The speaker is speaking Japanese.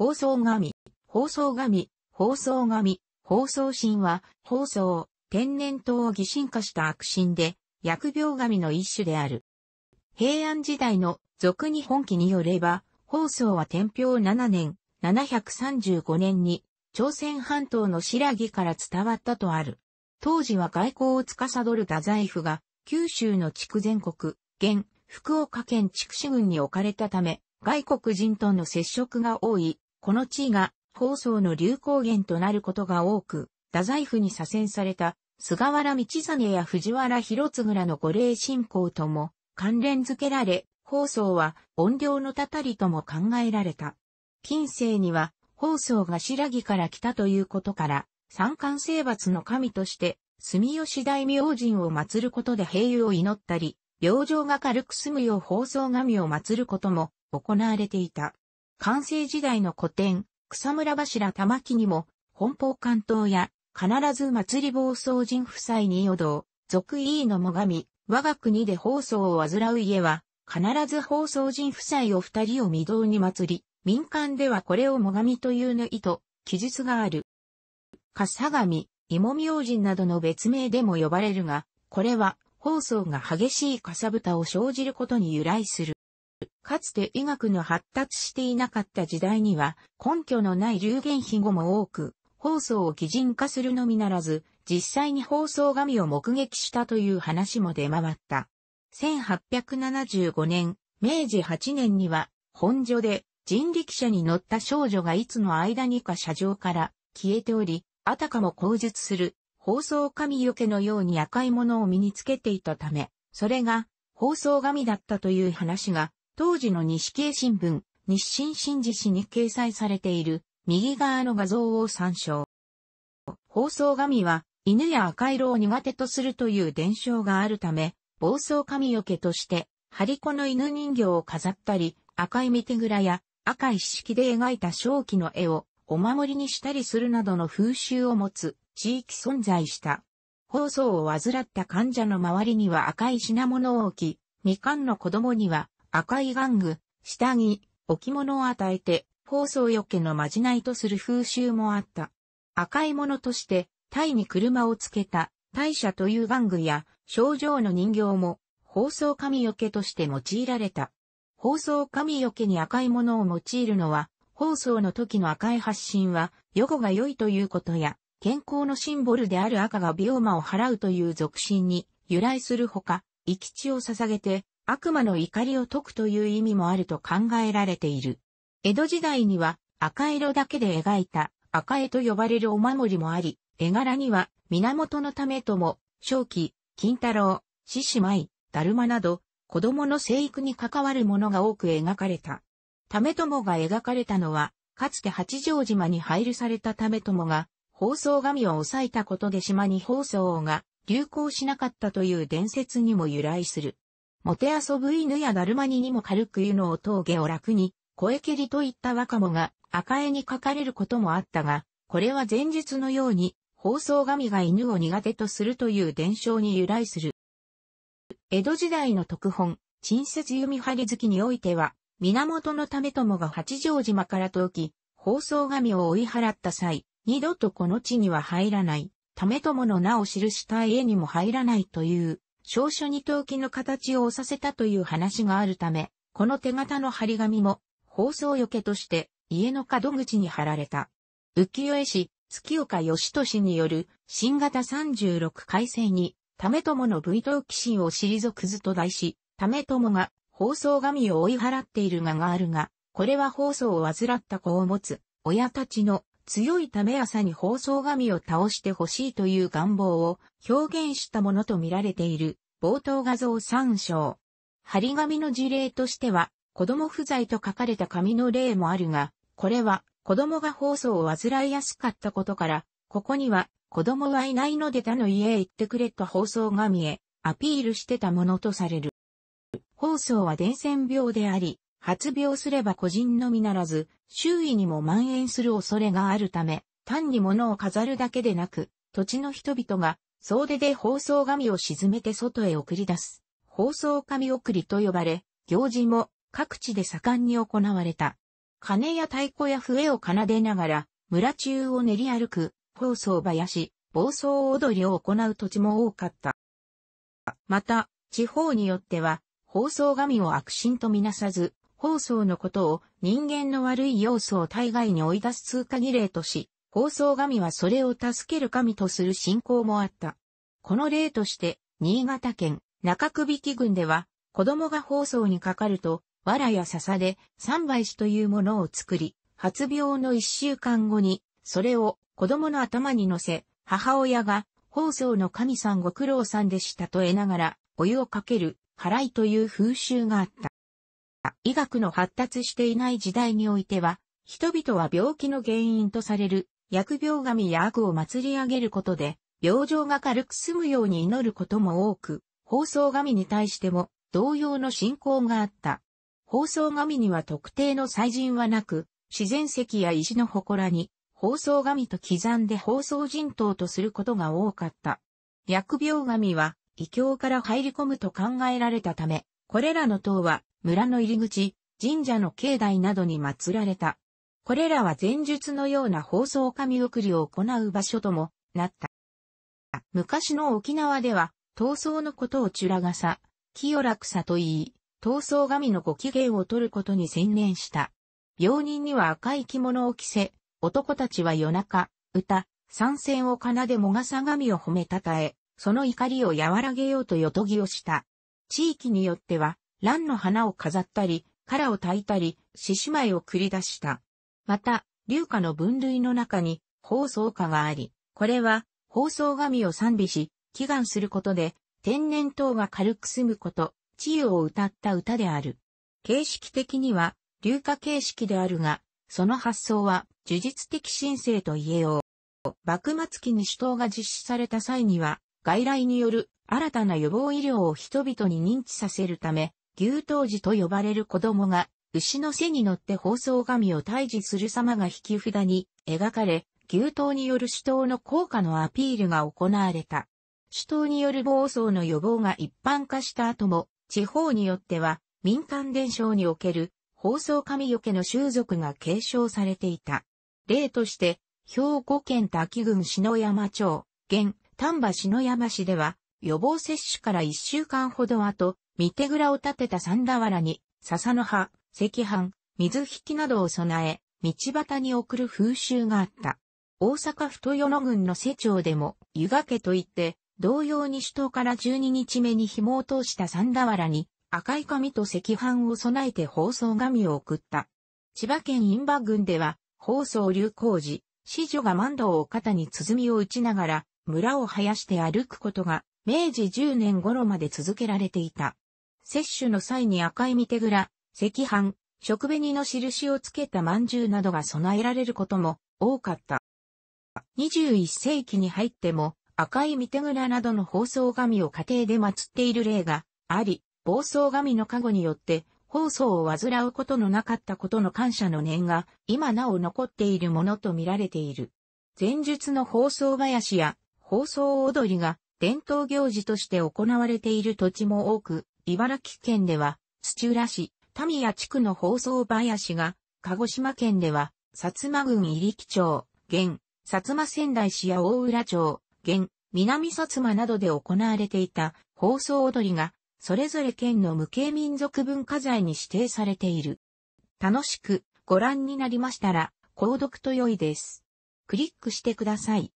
放送神、放送神、放送神、放送神は、放送、天然痘を擬神化した悪神で、薬病神の一種である。平安時代の俗日本記によれば、放送は天平7年、735年に、朝鮮半島の白木から伝わったとある。当時は外交を司る太宰府が、九州の区全国、現、福岡県筑紫郡に置かれたため、外国人との接触が多い、この地位が法送の流行源となることが多く、太宰府に左遷された菅原道真や藤原広次らの御霊信仰とも関連づけられ、法送は怨霊のたたりとも考えられた。近世には法送が白木から来たということから、三冠征伐の神として、住吉大明神を祀ることで平和を祈ったり、病状が軽く済むよう法送神を祀ることも行われていた。完成時代の古典、草村柱玉木にも、本邦関東や、必ず祭り暴走人夫妻に与道、俗いいのもがみ、我が国で放送を患う家は、必ず放送人夫妻を二人を未堂に祭り、民間ではこれをもがみというの意図、記述がある。かさがみ、相模、芋じんなどの別名でも呼ばれるが、これは、放送が激しいかさぶたを生じることに由来する。かつて医学の発達していなかった時代には、根拠のない流言飛語も多く、放送を擬人化するのみならず、実際に放送神を目撃したという話も出回った。1875年、明治8年には、本所で人力車に乗った少女がいつの間にか車上から消えており、あたかも口述する放送神よけのように赤いものを身につけていたため、それが放送神だったという話が当時の西経新聞、日清新事史に掲載されている右側の画像を参照。放送神は犬や赤色を苦手とするという伝承があるため、暴走神よけとして、張り子の犬人形を飾ったり、赤い見手蔵や赤い式で描いた正気の絵をお守りにしたりするなどの風習を持つ地域存在した。放送を患った患者の周りには赤い品物を置き、未完の子供には赤い玩具、下着、置物を与えて、放送よけのまじないとする風習もあった。赤いものとして、タイに車をつけた、大社という玩具や、症状の人形も、放送神よけとして用いられた。放送神よけに赤いものを用いるのは、放送の時の赤い発信は、予後が良いということや、健康のシンボルである赤がビオマを払うという俗心に由来するほか、生き地を捧げて、悪魔の怒りを解くという意味もあると考えられている。江戸時代には赤色だけで描いた赤絵と呼ばれるお守りもあり、絵柄には源のためとも、正気、金太郎、獅子舞、だるまなど、子供の生育に関わるものが多く描かれた。為もが描かれたのは、かつて八丈島に配慮された為もが、放送神を抑えたことで島に放送が流行しなかったという伝説にも由来する。もてあそぶ犬やだるまににも軽く湯のお峠を楽に、声蹴りといった若者が赤絵に書かれることもあったが、これは前述のように、放送神が犬を苦手とするという伝承に由来する。江戸時代の特本、陳説弓張りにおいては、源の為もが八丈島から遠き、放送神を追い払った際、二度とこの地には入らない、たと友の名を記した家にも入らないという、少書二陶器の形を押させたという話があるため、この手形の張り紙も、放送よけとして、家の角口に貼られた。浮世絵師、月岡義俊による、新型36改正に、為友の武闘騎心を退くずと題し、為友が、放送紙を追い払っているががあるが、これは放送を患った子を持つ、親たちの強いため朝に放送神を倒してほしいという願望を表現したものとみられている冒頭画像参照。張り紙の事例としては、子供不在と書かれた紙の例もあるが、これは子供が放送を患いやすかったことから、ここには子供はいないので他の家へ行ってくれと放送神へアピールしてたものとされる。放送は伝染病であり、発病すれば個人のみならず、周囲にも蔓延する恐れがあるため、単に物を飾るだけでなく、土地の人々が総出で放送紙を沈めて外へ送り出す。放送紙送りと呼ばれ、行事も各地で盛んに行われた。鐘や太鼓や笛を奏でながら、村中を練り歩く、包装林、暴走踊りを行う土地も多かった。また、地方によっては、放送紙を悪心とみなさず、放送のことを人間の悪い要素を大概に追い出す通過儀礼とし、放送神はそれを助ける神とする信仰もあった。この例として、新潟県中首木郡では、子供が放送にかかると、藁や笹で三倍子というものを作り、発病の一週間後に、それを子供の頭に乗せ、母親が、放送の神さんご苦労さんでしたと得ながら、お湯をかける、払いという風習があった。た医学の発達していない時代においては、人々は病気の原因とされる、薬病神や悪を祭り上げることで、病状が軽く済むように祈ることも多く、放送神に対しても同様の信仰があった。放送神には特定の祭神はなく、自然石や石の祠に、放送神と刻んで放送人頭とすることが多かった。薬病神は、異教から入り込むと考えられたため、これらの塔は、村の入り口、神社の境内などに祀られた。これらは前述のような放送神送りを行う場所ともなった。昔の沖縄では、闘争のことをチュラガサ、清楽さと言い、闘争神のご機嫌を取ることに専念した。病人には赤い着物を着せ、男たちは夜中、歌、参戦を奏でもがさ神を褒めたたえ、その怒りを和らげようとよとぎをした。地域によっては、蘭の花を飾ったり、殻を炊いたり、獅子舞を繰り出した。また、竜花の分類の中に、放送歌があり、これは、放送神を賛美し、祈願することで、天然痘が軽く済むこと、治癒を歌った歌である。形式的には、竜花形式であるが、その発想は、呪術的申請と言えよう。幕末期に主刀が実施された際には、外来による新たな予防医療を人々に認知させるため、牛頭児と呼ばれる子供が、牛の背に乗って放送神を退治する様が引き札に描かれ、牛頭による主刀の効果のアピールが行われた。主刀による暴走の予防が一般化した後も、地方によっては民間伝承における放送神除けの習俗が継承されていた。例として、兵庫県滝郡篠山町、現丹波篠山市では、予防接種から1週間ほど後、三手蔵を建てた三田原に、笹の葉、石飯、水引などを備え、道端に送る風習があった。大阪府豊野郡の瀬町でも、湯掛けといって、同様に首都から12日目に紐を通した三田原に、赤い紙と石飯を備えて放送紙を送った。千葉県印馬郡では、放送流行時、子女が万道を肩に鼓を打ちながら、村を生やして歩くことが、明治10年頃まで続けられていた。摂取の際に赤い見手蔵、赤飯、食紅の印をつけた饅頭などが備えられることも多かった。21世紀に入っても赤い見手蔵などの包装紙を家庭で祀っている例があり、包装紙の加護によって包装を患うことのなかったことの感謝の念が今なお残っているものと見られている。前述の包装林や包装踊りが伝統行事として行われている土地も多く、茨城県では、土浦市、民谷地区の放送林が、鹿児島県では、薩摩郡入木町、現、薩摩仙台市や大浦町、現、南薩摩などで行われていた放送踊りが、それぞれ県の無形民族文化財に指定されている。楽しくご覧になりましたら、購読と良いです。クリックしてください。